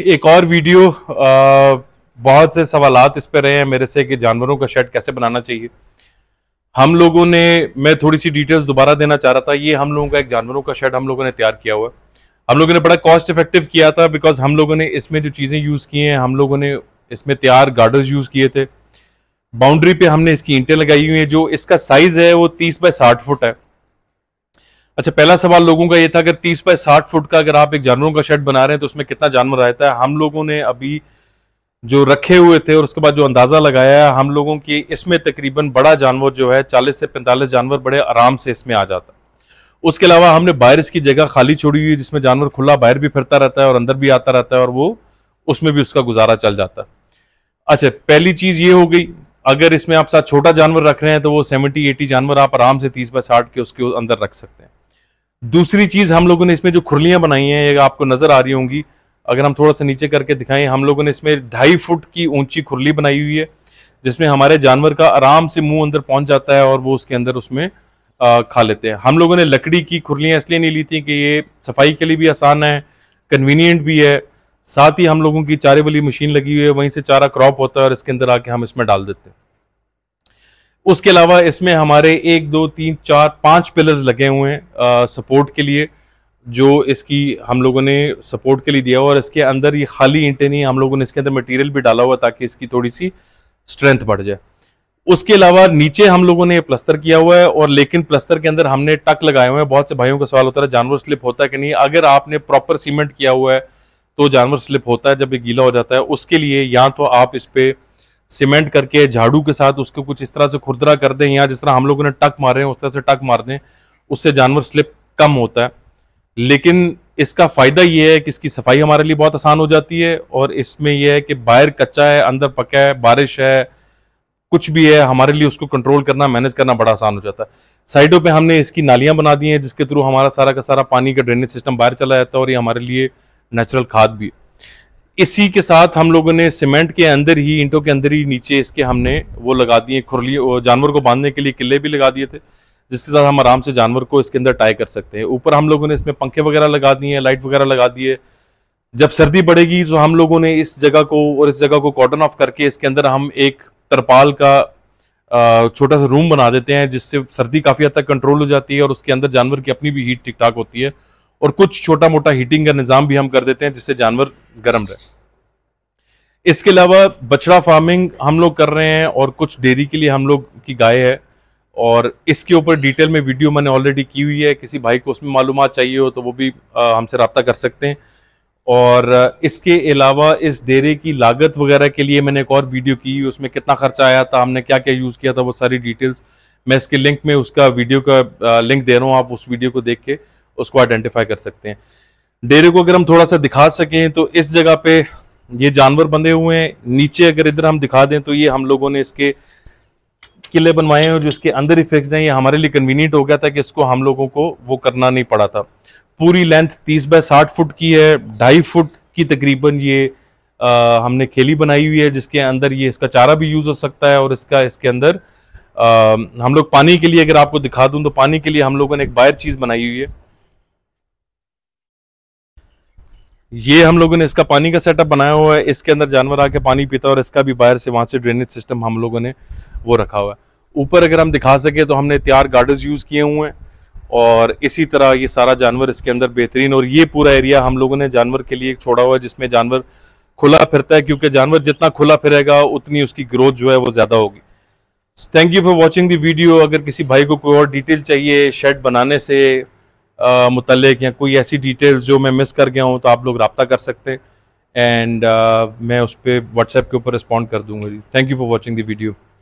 एक और वीडियो आ, बहुत से सवाल इस पर रहे हैं मेरे से कि जानवरों का शेड कैसे बनाना चाहिए हम लोगों ने मैं थोड़ी सी डिटेल्स दोबारा देना चाह रहा था ये हम लोगों का एक जानवरों का शेड हम लोगों ने तैयार किया हुआ हम लोगों ने बड़ा कॉस्ट इफेक्टिव किया था बिकॉज हम लोगों ने इसमें जो चीज़ें यूज़ की हैं हम लोगों ने इसमें तैयार गार्डर्स यूज़ किए थे बाउंड्री पे हमने इसकी ईंटें लगाई हुई हैं जो इसका साइज़ है वो तीस बाय साठ फुट है अच्छा पहला सवाल लोगों का ये था कि 30 बाय 60 फुट का अगर आप एक जानवरों का शेड बना रहे हैं तो उसमें कितना जानवर रहता है हम लोगों ने अभी जो रखे हुए थे और उसके बाद जो अंदाज़ा लगाया है हम लोगों की इसमें तकरीबन बड़ा जानवर जो है चालीस से पैंतालीस जानवर बड़े आराम से इसमें आ जाता है उसके अलावा हमने बाहर इसकी जगह खाली छोड़ी हुई जिसमें जानवर खुला बाहर भी फिरता रहता है और अंदर भी आता रहता है और वो उसमें भी उसका गुजारा चल जाता है अच्छा पहली चीज़ ये हो गई अगर इसमें आप साथ छोटा जानवर रख रहे हैं तो वो सेवेंटी एटी जानवर आप आराम से तीस बाय साठ के उसके अंदर रख सकते हैं दूसरी चीज हम लोगों ने इसमें जो खुरलियां बनाई हैं ये आपको नजर आ रही होंगी अगर हम थोड़ा सा नीचे करके दिखाएं हम लोगों ने इसमें ढाई फुट की ऊंची खुरली बनाई हुई है जिसमें हमारे जानवर का आराम से मुंह अंदर पहुंच जाता है और वो उसके अंदर उसमें खा लेते हैं हम लोगों ने लकड़ी की खुरलियां इसलिए नहीं ली थी कि ये सफाई के लिए भी आसान है कन्वीनियंट भी है साथ ही हम लोगों की चारे वाली मशीन लगी हुई है वहीं से चारा क्रॉप होता है और इसके अंदर आके हम इसमें डाल देते हैं उसके अलावा इसमें हमारे एक दो तीन चार पांच पिलर्स लगे हुए हैं सपोर्ट के लिए जो इसकी हम लोगों ने सपोर्ट के लिए दिया हुआ और इसके अंदर ये खाली ईंटें नहीं हम लोगों ने इसके अंदर मटेरियल भी डाला हुआ ताकि इसकी थोड़ी सी स्ट्रेंथ बढ़ जाए उसके अलावा नीचे हम लोगों ने प्लस्तर किया हुआ है और लेकिन प्लस्तर के अंदर हमने टक लगाए हुए हैं बहुत से भाइयों का सवाल होता है जानवर स्लिप होता है कि नहीं अगर आपने प्रॉपर सीमेंट किया हुआ है तो जानवर स्लिप होता है जब ये गीला हो जाता है उसके लिए या तो आप इस पर सीमेंट करके झाड़ू के साथ उसको कुछ इस तरह से खुरदरा कर दें या जिस तरह हम लोगों ने टक मारे हैं उस तरह से टक मार दें उससे जानवर स्लिप कम होता है लेकिन इसका फ़ायदा यह है कि इसकी सफाई हमारे लिए बहुत आसान हो जाती है और इसमें यह है कि बाहर कच्चा है अंदर पका है बारिश है कुछ भी है हमारे लिए उसको कंट्रोल करना मैनेज करना बड़ा आसान हो जाता है साइडों पे हमने इसकी नालियां बना दी हैं जिसके थ्रू हमारा सारा का सारा पानी का ड्रेनेज सिस्टम बाहर चला जाता है और ये हमारे लिए नेचुरल खाद भी है इसी के साथ हम लोगों ने सीमेंट के अंदर ही ईंटों के अंदर ही नीचे इसके हमने वो लगा दिए खुरली जानवर को बांधने के लिए किले भी लगा दिए थे जिसके साथ हम आराम से जानवर को इसके अंदर टाई कर सकते हैं ऊपर हम लोगों ने इसमें पंखे वगैरह लगा दिए लाइट वगैरह लगा दिए जब सर्दी बढ़ेगी तो हम लोगों ने इस जगह को और इस जगह को कॉटन ऑफ करके इसके अंदर हम एक तरपाल का छोटा सा रूम बना देते हैं जिससे सर्दी काफ़ी हद तक कंट्रोल हो जाती है और उसके अंदर जानवर की अपनी भी हीट ठीक ठाक होती है और कुछ छोटा मोटा हीटिंग का निज़ाम भी हम कर देते हैं जिससे जानवर गर्म रहे इसके अलावा बछड़ा फार्मिंग हम लोग कर रहे हैं और कुछ डेयरी के लिए हम लोग की गाय है और इसके ऊपर डिटेल में वीडियो मैंने ऑलरेडी की हुई है किसी भाई को उसमें मालूम चाहिए हो तो वो भी हमसे रबता कर सकते हैं और इसके अलावा इस डेरे की लागत वगैरह के लिए मैंने एक और वीडियो की उसमें कितना खर्चा आया था हमने क्या क्या यूज़ किया था वो सारी डिटेल्स मैं इसके लिंक में उसका वीडियो का लिंक दे रहा हूँ आप उस वीडियो को देख के उसको आइडेंटिफाई कर सकते हैं डेरे को अगर हम थोड़ा सा दिखा सकें तो इस जगह पे ये जानवर बंधे हुए हैं नीचे अगर इधर हम दिखा दें तो ये हम लोगों ने इसके किले बनवाए हैं जो इसके अंदर इफेक्ट हैं ये हमारे लिए कन्वीनियंट हो गया था कि इसको हम लोगों को वो करना नहीं पड़ा था पूरी लेंथ तीस बाय साठ फुट की है ढाई फुट की तकरीबन ये आ, हमने खेली बनाई हुई है जिसके अंदर ये इसका चारा भी यूज़ हो सकता है और इसका इसके अंदर आ, हम लोग पानी के लिए अगर आपको दिखा दूं तो पानी के लिए हम लोगों ने एक बायर चीज़ बनाई हुई है ये हम लोगों ने इसका पानी का सेटअप बनाया हुआ है इसके अंदर जानवर आके पानी पीता है और इसका भी बाहर से वहां से ड्रेनेज सिस्टम हम लोगों ने वो रखा हुआ है ऊपर अगर हम दिखा सके तो हमने तैयार गार्डन यूज़ किए हुए हैं और इसी तरह ये सारा जानवर इसके अंदर बेहतरीन और ये पूरा एरिया हम लोगों ने जानवर के लिए छोड़ा हुआ है जिसमें जानवर खुला फिरता है क्योंकि जानवर जितना खुला फिरेगा उतनी उसकी ग्रोथ जो है वो ज़्यादा होगी thank you for watching the video अगर किसी भाई को कोई और डिटेल चाहिए शेड बनाने से मुतलक या कोई ऐसी डिटेल्स जो मैं मिस कर गया हूँ तो आप लोग रबता कर सकते हैं एंड uh, मैं उस पर व्हाट्सएप के ऊपर रिस्पॉन्ड कर दूँगा जी थैंक यू फॉर वॉचिंग दीडियो वीडियो